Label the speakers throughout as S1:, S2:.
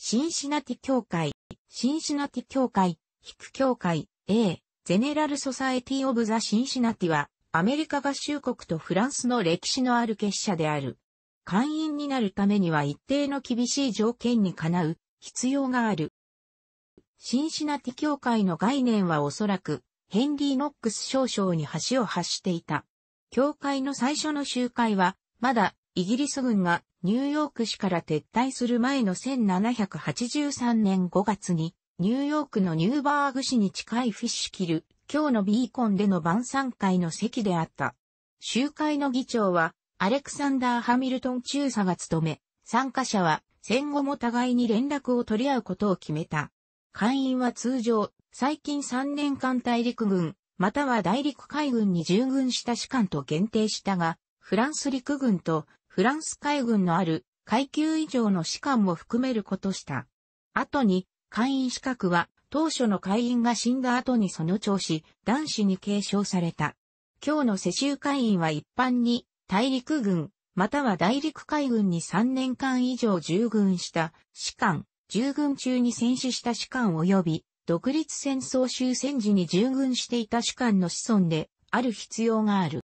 S1: シンシナティ協会、シンシナティ協会、ヒク協会、A、ゼネラルソサエティオブザ・シンシナティは、アメリカ合衆国とフランスの歴史のある結社である。会員になるためには一定の厳しい条件にかなう必要がある。シンシナティ協会の概念はおそらくヘンリー・ノックス少将に橋を発していた。教会の最初の集会はまだイギリス軍がニューヨーク市から撤退する前の1783年5月に、ニューヨークのニューバーグ市に近いフィッシュキル、今日のビーコンでの晩餐会の席であった。集会の議長は、アレクサンダー・ハミルトン中佐が務め、参加者は戦後も互いに連絡を取り合うことを決めた。会員は通常、最近3年間大陸軍、または大陸海軍に従軍した士官と限定したが、フランス陸軍とフランス海軍のある階級以上の士官も含めることした。後に、会員資格は当初の会員が死んだ後にその調子、男子に継承された。今日の世襲会員は一般に大陸軍、または大陸海軍に3年間以上従軍した士官、従軍中に戦死した士官及び独立戦争終戦時に従軍していた士官の子孫である必要がある。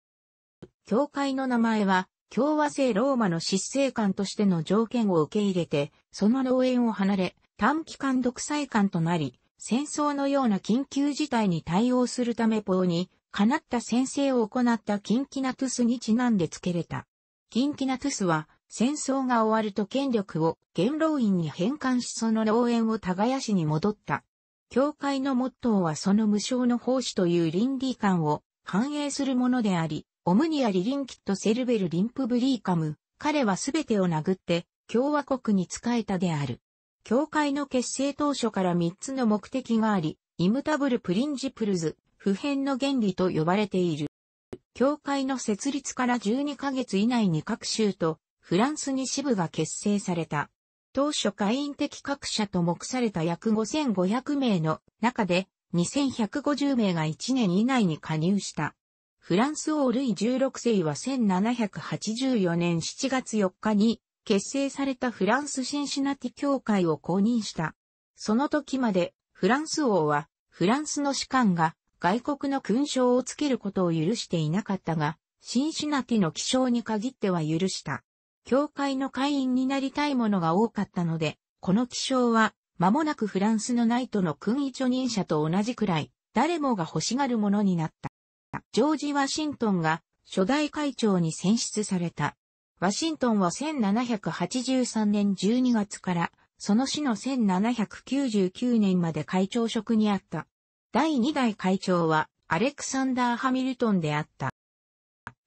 S1: 教会の名前は共和制ローマの執政官としての条件を受け入れて、その農園を離れ、短期間独裁官となり、戦争のような緊急事態に対応するためポーに、かなった先制を行ったキンキナトゥスにちなんで付けれた。キンキナトゥスは、戦争が終わると権力を元老院に返還しその農園を耕しに戻った。教会のモットーはその無償の奉仕という倫理観を反映するものであり、オムニア・リリンキット・セルベル・リンプ・ブリーカム、彼はすべてを殴って、共和国に仕えたである。教会の結成当初から3つの目的があり、イムタブル・プリンジプルズ、普遍の原理と呼ばれている。教会の設立から12ヶ月以内に各州とフランスに支部が結成された。当初会員的各社と目された約5500名の中で2150名が1年以内に加入した。フランス王ルイ16世は1784年7月4日に結成されたフランスシンシナティ教会を公認した。その時までフランス王はフランスの士官が外国の勲章をつけることを許していなかったが、シンシナティの気象に限っては許した。教会の会員になりたいものが多かったので、この気象は間もなくフランスのナイトの勲位著任者と同じくらい誰もが欲しがるものになった。ジョージ・ワシントンが初代会長に選出された。ワシントンは1783年12月から、その死の1799年まで会長職にあった。第2代会長はアレクサンダー・ハミルトンであった。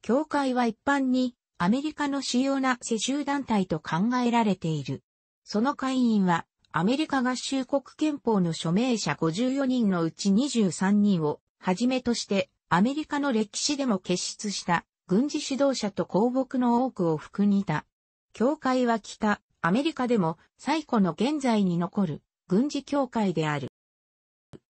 S1: 教会は一般にアメリカの主要な世襲団体と考えられている。その会員はアメリカ合衆国憲法の署名者54人のうち23人をはじめとしてアメリカの歴史でも結出した軍事指導者と公僕の多くを含んだ。た。教会は北、アメリカでも最古の現在に残る軍事教会である。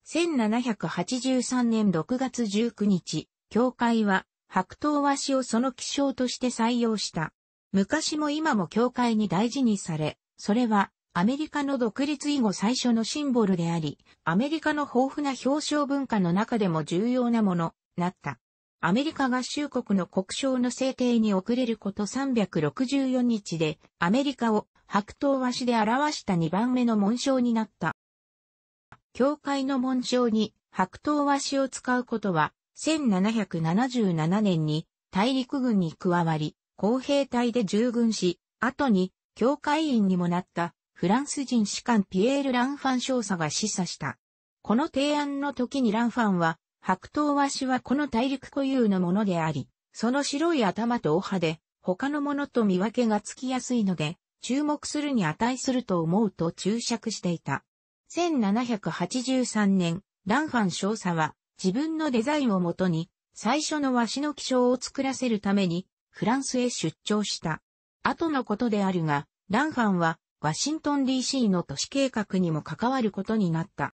S1: 1783年6月19日、教会は白桃和紙をその希少として採用した。昔も今も教会に大事にされ、それはアメリカの独立以後最初のシンボルであり、アメリカの豊富な表彰文化の中でも重要なものなった。アメリカ合衆国の国章の制定に遅れること364日で、アメリカを白頭和紙で表した2番目の紋章になった。教会の紋章に白頭和紙を使うことは、1777年に大陸軍に加わり、公兵隊で従軍し、後に教会員にもなったフランス人士官ピエール・ランファン少佐が示唆した。この提案の時にランファンは白桃和紙はこの大陸固有のものであり、その白い頭とお葉で、他のものと見分けがつきやすいので、注目するに値すると思うと注釈していた。1783年、ンハン少佐は自分のデザインをもとに最初の和紙の気象を作らせるためにフランスへ出張した。後のことであるが、ンハンはワシントン DC の都市計画にも関わることになった。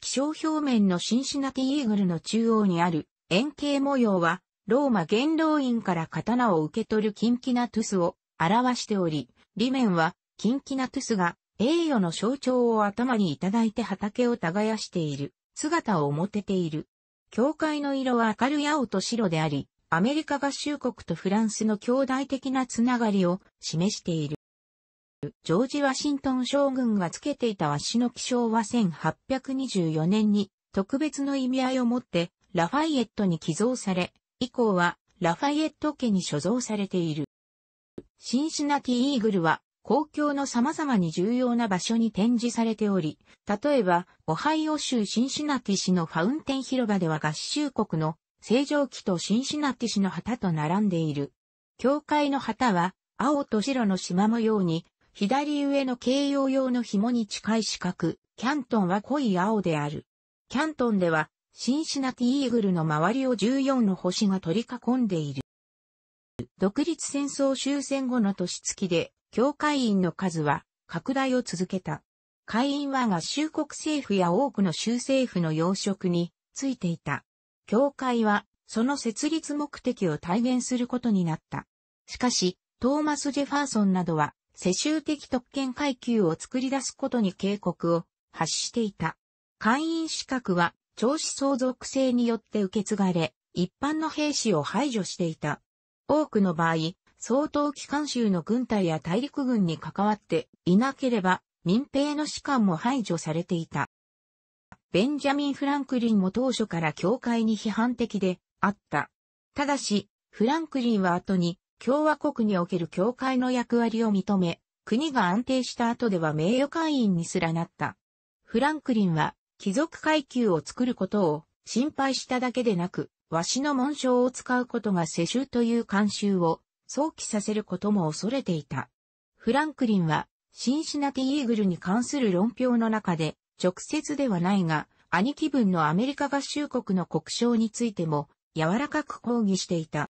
S1: 気象表面のシンシナティイーグルの中央にある円形模様は、ローマ元老院から刀を受け取るキンキナトゥスを表しており、裏面はキンキナトゥスが栄誉の象徴を頭にいただいて畑を耕している姿を表ている。教会の色は明るい青と白であり、アメリカ合衆国とフランスの兄弟的なつながりを示している。ジョージ・ワシントン将軍がつけていた紙の記章は1824年に特別の意味合いを持ってラファイエットに寄贈され、以降はラファイエット家に所蔵されている。シンシナティ・イーグルは公共の様々に重要な場所に展示されており、例えば、オハイオ州シンシナティ市のファウンテン広場では合衆国の正常期とシンシナティ市の旗と並んでいる。教会の旗は、青と白の縞模様に、左上の形容用の紐に近い四角、キャントンは濃い青である。キャントンでは、シンシナティイーグルの周りを14の星が取り囲んでいる。独立戦争終戦後の年月で、教会員の数は拡大を続けた。会員は合衆国政府や多くの州政府の要職についていた。教会は、その設立目的を体現することになった。しかし、トーマス・ジェファーソンなどは、世襲的特権階級を作り出すことに警告を発していた。会員資格は、長子相続制によって受け継がれ、一般の兵士を排除していた。多くの場合、相当機関州の軍隊や大陸軍に関わっていなければ、民兵の士官も排除されていた。ベンジャミン・フランクリンも当初から教会に批判的であった。ただし、フランクリンは後に共和国における教会の役割を認め、国が安定した後では名誉会員にすらなった。フランクリンは、貴族階級を作ることを心配しただけでなく、わしの紋章を使うことが世襲という慣習を想起させることも恐れていた。フランクリンは、シンシナティイーグルに関する論評の中で、直接ではないが、兄貴分のアメリカ合衆国の国章についても、柔らかく抗議していた。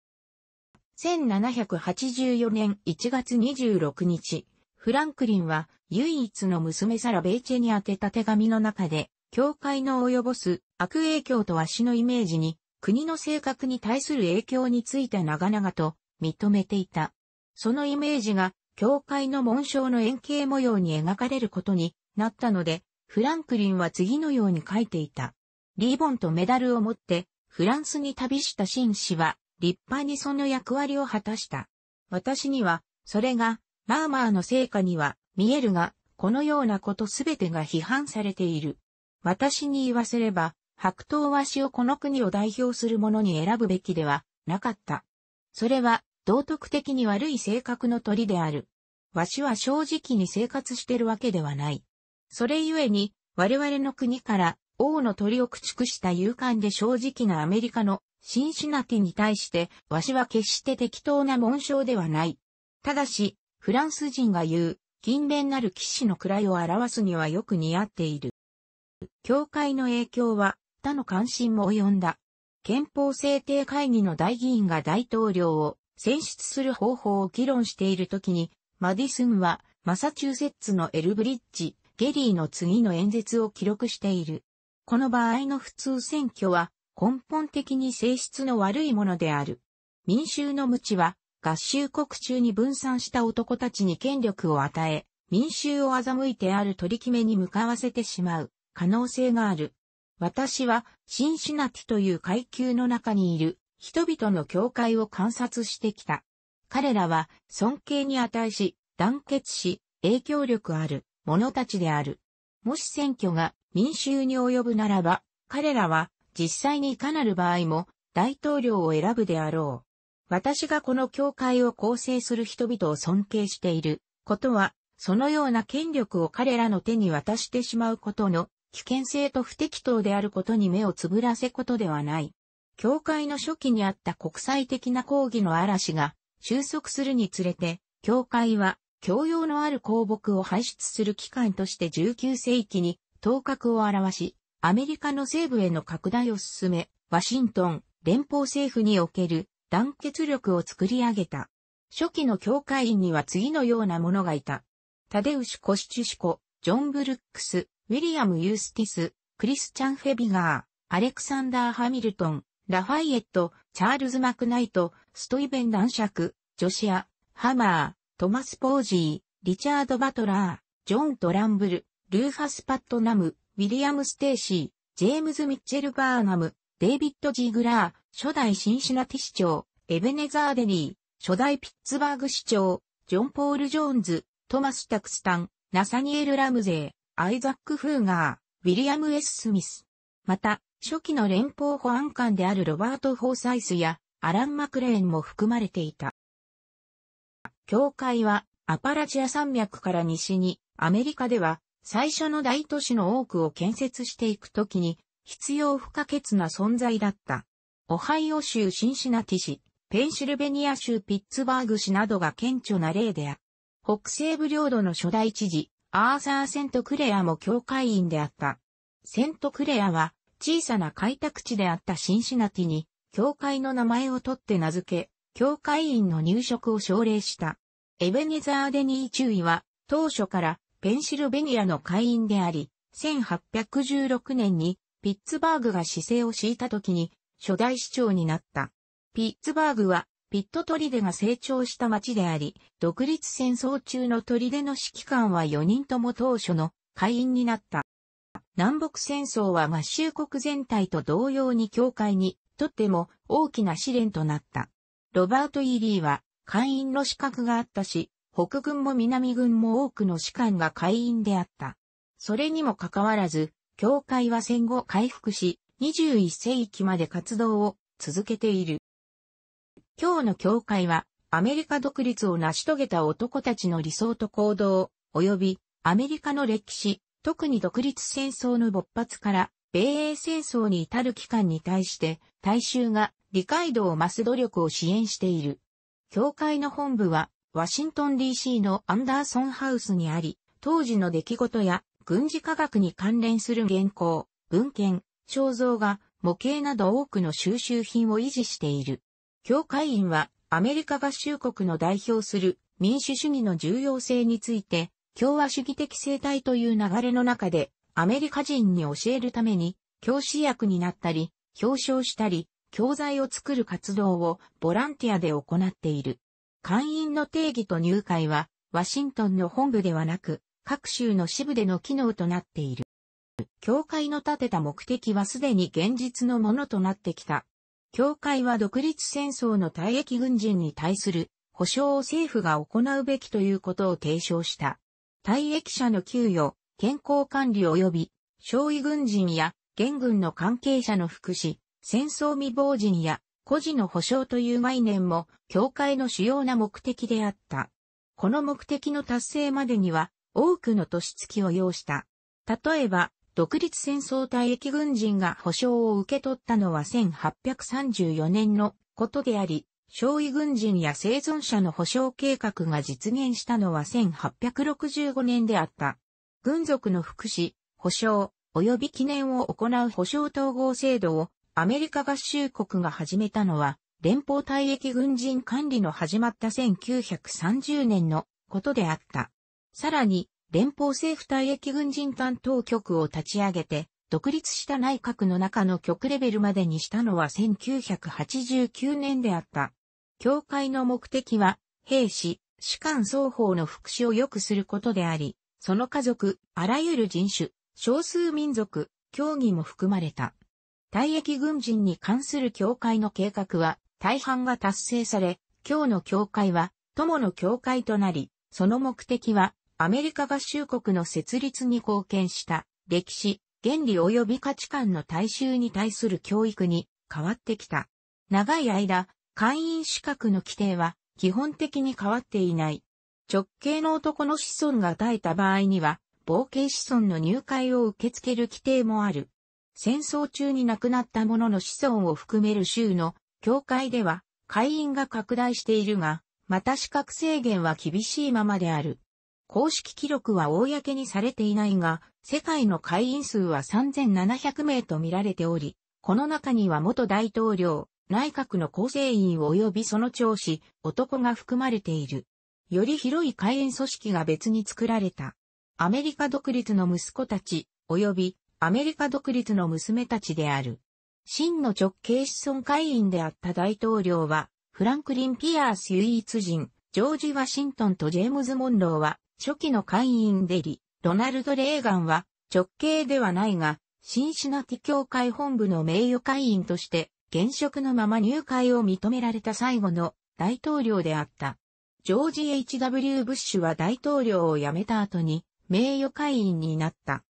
S1: 1784年1月26日、フランクリンは唯一の娘サラ・ベイチェに宛てた手紙の中で、教会の及ぼす悪影響とは死のイメージに、国の性格に対する影響について長々と認めていた。そのイメージが、教会の紋章の円形模様に描かれることになったので、フランクリンは次のように書いていた。リーボンとメダルを持って、フランスに旅した紳士は、立派にその役割を果たした。私には、それが、ラーマーの成果には、見えるが、このようなことすべてが批判されている。私に言わせれば、白桃わしをこの国を代表するものに選ぶべきではなかった。それは、道徳的に悪い性格の鳥である。わしは正直に生活してるわけではない。それゆえに、我々の国から王の鳥を駆逐した勇敢で正直なアメリカのシンシナティに対して、わしは決して適当な紋章ではない。ただし、フランス人が言う、勤勉なる騎士の位を表すにはよく似合っている。教会の影響は他の関心も及んだ。憲法制定会議の大議員が大統領を選出する方法を議論しているときに、マディスンはマサチューセッツのエルブリッジ、ゲリーの次の演説を記録している。この場合の普通選挙は根本的に性質の悪いものである。民衆の無知は、合衆国中に分散した男たちに権力を与え、民衆を欺いてある取り決めに向かわせてしまう可能性がある。私はシンシナティという階級の中にいる人々の境界を観察してきた。彼らは尊敬に値し、団結し、影響力ある者たちである。もし選挙が民衆に及ぶならば、彼らは実際にいかなる場合も大統領を選ぶであろう。私がこの教会を構成する人々を尊敬していることは、そのような権力を彼らの手に渡してしまうことの危険性と不適当であることに目をつぶらせことではない。教会の初期にあった国際的な抗議の嵐が収束するにつれて、教会は教養のある公木を輩出する機関として19世紀に頭角を現し、アメリカの西部への拡大を進め、ワシントン、連邦政府における団結力を作り上げた。初期の教会員には次のような者がいた。タデウシュ・コシチュシコ、ジョン・ブルックス、ウィリアム・ユースティス、クリスチャン・フェビガー、アレクサンダー・ハミルトン、ラファイエット、チャールズ・マクナイト、ストイベン・ダンシャク、ジョシア、ハマー、トマス・ポージー、リチャード・バトラー、ジョン・トランブル、ルーファス・パットナム、ウィリアム・ステイシー、ジェームズ・ミッチェル・バーナム、デイビッド・ジー・グラー、初代シンシナティ市長、エベネザー・デリー、初代ピッツバーグ市長、ジョン・ポール・ジョーンズ、トマス・タクスタン、ナサニエル・ラムゼー、アイザック・フーガー、ウィリアム・エス・スミス。また、初期の連邦保安官であるロバート・ホーサイスやアラン・マクレーンも含まれていた。教会はアパラチア山脈から西にアメリカでは最初の大都市の多くを建設していくときに必要不可欠な存在だった。オハイオ州シンシナティ市、ペンシルベニア州ピッツバーグ市などが顕著な例である。北西部領土の初代知事、アーサー・セント・クレアも教会員であった。セント・クレアは小さな開拓地であったシンシナティに、教会の名前を取って名付け、教会員の入職を奨励した。エベネザー・デニー注意は、当初からペンシルベニアの会員であり、1816年にピッツバーグが姿勢を敷いた時に初代市長になった。ピッツバーグはピット砦が成長した町であり、独立戦争中の砦の指揮官は4人とも当初の会員になった。南北戦争は合衆国全体と同様に教会にとっても大きな試練となった。ロバート・イーリーは会員の資格があったし、北軍も南軍も多くの士官が会員であった。それにもかかわらず、教会は戦後回復し、21世紀まで活動を続けている。今日の教会は、アメリカ独立を成し遂げた男たちの理想と行動、及び、アメリカの歴史、特に独立戦争の勃発から、米英戦争に至る期間に対して、大衆が理解度を増す努力を支援している。教会の本部は、ワシントン DC のアンダーソンハウスにあり、当時の出来事や軍事科学に関連する原稿、文献、肖像画、模型など多くの収集品を維持している。教会員はアメリカ合衆国の代表する民主主義の重要性について、共和主義的生態という流れの中でアメリカ人に教えるために教師役になったり、表彰したり、教材を作る活動をボランティアで行っている。会員の定義と入会は、ワシントンの本部ではなく、各州の支部での機能となっている。教会の立てた目的はすでに現実のものとなってきた。教会は独立戦争の退役軍人に対する保障を政府が行うべきということを提唱した。退役者の給与、健康管理及び、傷尉軍人や、元軍の関係者の福祉、戦争未亡人や、孤児の保障という概念も、教会の主要な目的であった。この目的の達成までには、多くの年月を要した。例えば、独立戦争退役軍人が保障を受け取ったのは1834年のことであり、少尉軍人や生存者の保障計画が実現したのは1865年であった。軍属の福祉、保障、及び記念を行う保障統合制度をアメリカ合衆国が始めたのは、連邦退役軍人管理の始まった1930年のことであった。さらに、連邦政府退役軍人担当局を立ち上げて、独立した内閣の中の局レベルまでにしたのは1989年であった。教会の目的は、兵士、士官双方の福祉を良くすることであり、その家族、あらゆる人種、少数民族、教義も含まれた。退役軍人に関する教会の計画は大半が達成され、今日の教会は友の教会となり、その目的はアメリカ合衆国の設立に貢献した歴史、原理及び価値観の大衆に対する教育に変わってきた。長い間、会員資格の規定は基本的に変わっていない。直系の男の子孫が与えた場合には、冒険子孫の入会を受け付ける規定もある。戦争中に亡くなった者の子孫を含める州の教会では会員が拡大しているが、また資格制限は厳しいままである。公式記録は公にされていないが、世界の会員数は3700名と見られており、この中には元大統領、内閣の構成員及びその長子、男が含まれている。より広い会員組織が別に作られた。アメリカ独立の息子たち、及びアメリカ独立の娘たちである。真の直系子孫会員であった大統領は、フランクリン・ピアース唯一人、ジョージ・ワシントンとジェームズ・モンローは、初期の会員でり、ロナルド・レーガンは、直系ではないが、シンシナティ教会本部の名誉会員として、現職のまま入会を認められた最後の大統領であった。ジョージ・ H.W. ブッシュは大統領を辞めた後に名誉会員になった。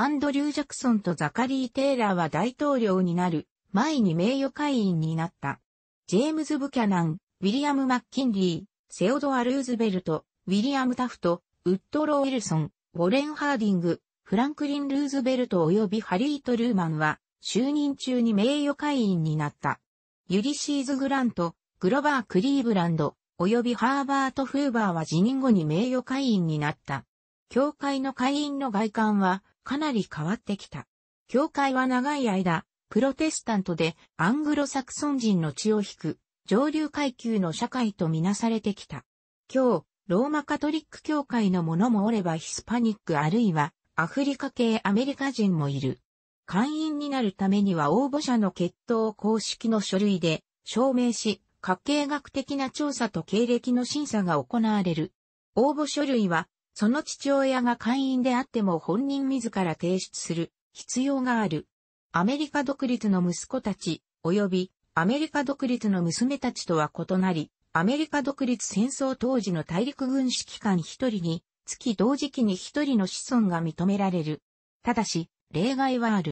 S1: アンドリュー・ジャクソンとザカリー・テイラーは大統領になる前に名誉会員になった。ジェームズ・ブキャナン、ウィリアム・マッキンリー、セオドア・ルーズベルト、ウィリアム・タフト、ウッドロー・ウィルソン、ウォレン・ハーディング、フランクリン・ルーズベルト及びハリー・トルーマンは、就任中に名誉会員になった。ユリシーズ・グラント、グロバー・クリーブランド、及びハーバート・フーバーは辞任後に名誉会員になった。教会の会員の外観はかなり変わってきた。教会は長い間、プロテスタントでアングロサクソン人の血を引く上流階級の社会とみなされてきた。今日、ローマカトリック教会の者もおればヒスパニックあるいはアフリカ系アメリカ人もいる。会員になるためには応募者の血統公式の書類で証明し、家計学的な調査と経歴の審査が行われる。応募書類はその父親が会員であっても本人自ら提出する必要がある。アメリカ独立の息子たち、及びアメリカ独立の娘たちとは異なり、アメリカ独立戦争当時の大陸軍指揮官一人に、月同時期に一人の子孫が認められる。ただし、例外はある。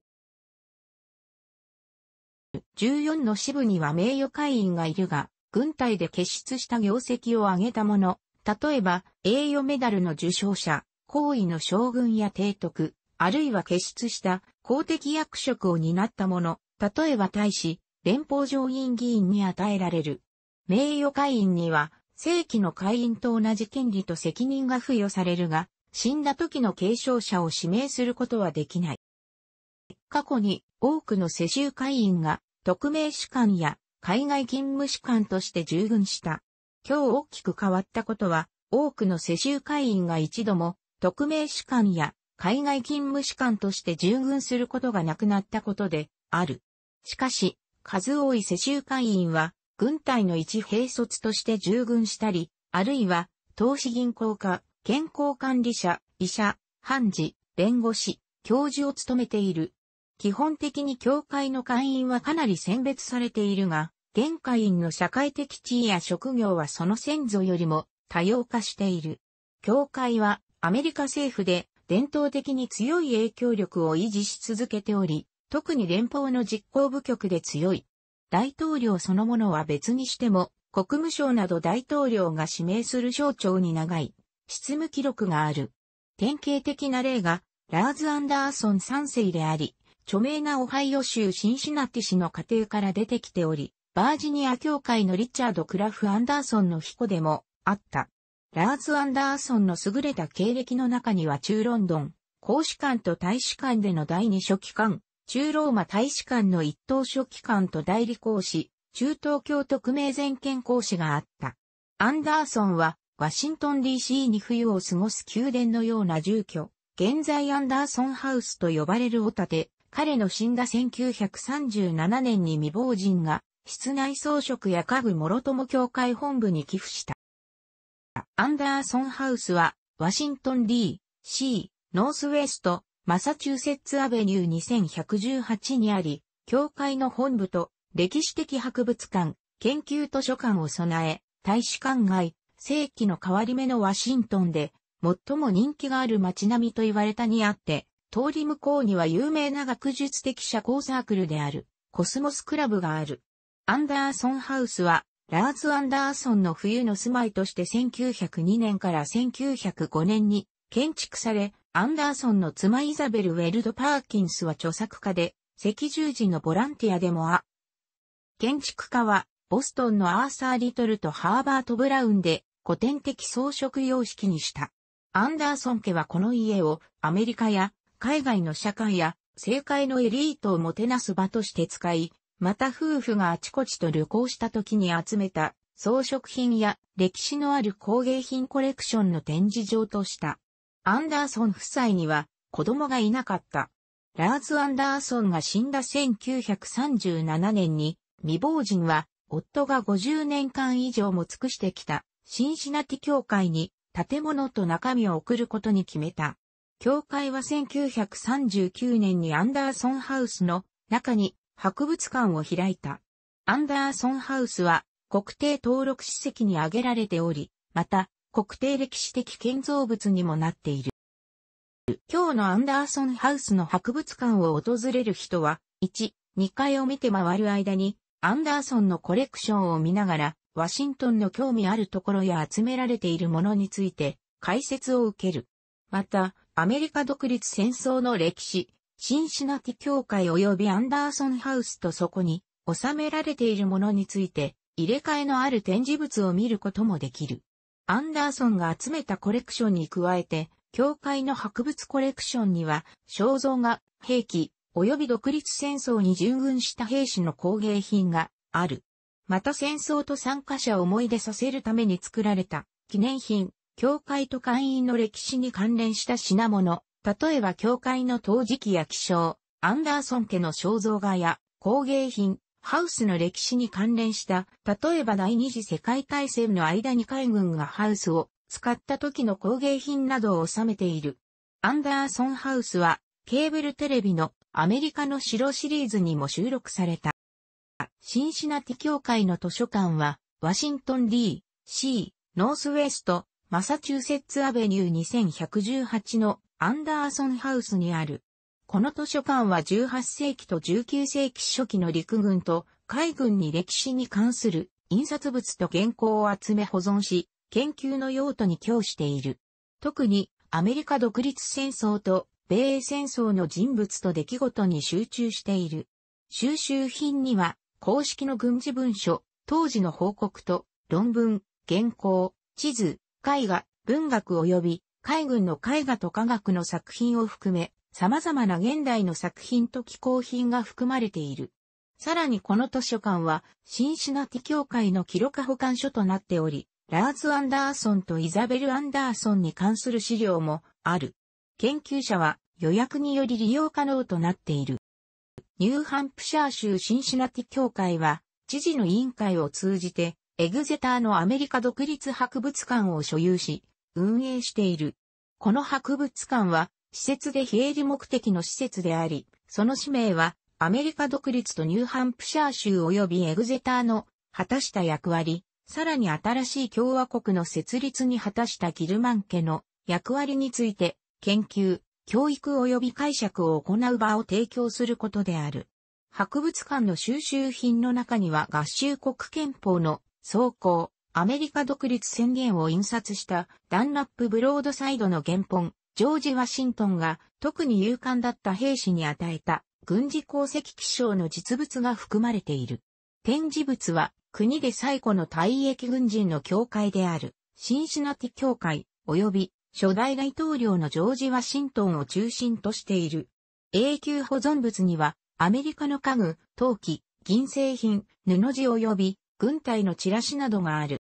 S1: 14の支部には名誉会員がいるが、軍隊で結出した業績を挙げた者、例えば、栄誉メダルの受賞者、皇位の将軍や提督、あるいは傑出した公的役職を担った者、例えば大使、連邦上院議員に与えられる。名誉会員には、正規の会員と同じ権利と責任が付与されるが、死んだ時の継承者を指名することはできない。過去に多くの世襲会員が特命士官や海外勤務士官として従軍した。今日大きく変わったことは、多くの世襲会員が一度も、特命士官や海外勤務士官として従軍することがなくなったことで、ある。しかし、数多い世襲会員は、軍隊の一兵卒として従軍したり、あるいは、投資銀行家、健康管理者、医者、判事、弁護士、教授を務めている。基本的に教会の会員はかなり選別されているが、現下院の社会的地位や職業はその先祖よりも多様化している。教会はアメリカ政府で伝統的に強い影響力を維持し続けており、特に連邦の実行部局で強い。大統領そのものは別にしても、国務省など大統領が指名する省庁に長い、執務記録がある。典型的な例が、ラーズ・アンダーソン3世であり、著名なオハイオ州シンシナティ市の家庭から出てきており、バージニア教会のリチャード・クラフ・アンダーソンの彦でもあった。ラーズ・アンダーソンの優れた経歴の中には中ロンドン、公使館と大使館での第二書記官、中ローマ大使館の一等書記官と代理公使、中東京特命全権公使があった。アンダーソンは、ワシントン DC に冬を過ごす宮殿のような住居、現在アンダーソンハウスと呼ばれるお建て、彼の死んだ1937年に未亡人が室内装飾や家具諸友協会本部に寄付した。アンダーソンハウスは、ワシントン D、C、ノースウェスト、マサチューセッツアベニュー2118にあり、協会の本部と歴史的博物館、研究図書館を備え、大使館街、世紀の変わり目のワシントンで、最も人気がある街並みと言われたにあって、通り向こうには有名な学術的社交サークルである、コスモスクラブがある。アンダーソンハウスは、ラーズ・アンダーソンの冬の住まいとして1902年から1905年に建築され、アンダーソンの妻イザベル・ウェルド・パーキンスは著作家で、赤十字のボランティアでもあ。建築家は、ボストンのアーサー・リトルとハーバート・ブラウンで古典的装飾様式にした。アンダーソン家はこの家をアメリカや海外の社会や政界のエリートをもてなす場として使い、また夫婦があちこちと旅行した時に集めた装飾品や歴史のある工芸品コレクションの展示場とした。アンダーソン夫妻には子供がいなかった。ラーズ・アンダーソンが死んだ1937年に未亡人は夫が50年間以上も尽くしてきたシンシナティ教会に建物と中身を送ることに決めた。教会は1939年にアンダーソンハウスの中に博物館を開いた。アンダーソンハウスは国定登録史跡に挙げられており、また国定歴史的建造物にもなっている。今日のアンダーソンハウスの博物館を訪れる人は、1、2階を見て回る間に、アンダーソンのコレクションを見ながら、ワシントンの興味あるところや集められているものについて解説を受ける。また、アメリカ独立戦争の歴史、シンシナティ教会及びアンダーソンハウスとそこに収められているものについて入れ替えのある展示物を見ることもできる。アンダーソンが集めたコレクションに加えて、教会の博物コレクションには肖像画、兵器、及び独立戦争に従軍した兵士の工芸品がある。また戦争と参加者を思い出させるために作られた記念品、教会と会員の歴史に関連した品物、例えば教会の陶磁器や気象、アンダーソン家の肖像画や工芸品、ハウスの歴史に関連した、例えば第二次世界大戦の間に海軍がハウスを使った時の工芸品などを収めている。アンダーソンハウスはケーブルテレビのアメリカの城シリーズにも収録された。シンシナティ教会の図書館はワシントン D.C. ノースウェストマサチューセッツアベニュー2118のアンダーソンハウスにある。この図書館は18世紀と19世紀初期の陸軍と海軍に歴史に関する印刷物と原稿を集め保存し、研究の用途に供している。特にアメリカ独立戦争と米英戦争の人物と出来事に集中している。収集品には公式の軍事文書、当時の報告と論文、原稿、地図、絵画、文学及び海軍の絵画と科学の作品を含め、様々な現代の作品と寄稿品が含まれている。さらにこの図書館は、シンシナティ協会の記録保管所となっており、ラーズ・アンダーソンとイザベル・アンダーソンに関する資料もある。研究者は予約により利用可能となっている。ニューハンプシャー州シンシナティ協会は、知事の委員会を通じて、エグゼターのアメリカ独立博物館を所有し、運営している。この博物館は、施設で非営利目的の施設であり、その使命は、アメリカ独立とニューハンプシャー州及びエグゼターの果たした役割、さらに新しい共和国の設立に果たしたギルマン家の役割について、研究、教育及び解釈を行う場を提供することである。博物館の収集品の中には合衆国憲法の草稿、アメリカ独立宣言を印刷したダンラップブロードサイドの原本、ジョージ・ワシントンが特に勇敢だった兵士に与えた軍事功績記章の実物が含まれている。展示物は国で最古の退役軍人の教会であるシンシナティ教会及び初代大統領のジョージ・ワシントンを中心としている。永久保存物にはアメリカの家具、陶器、銀製品、布地及び軍隊のチラシなどがある。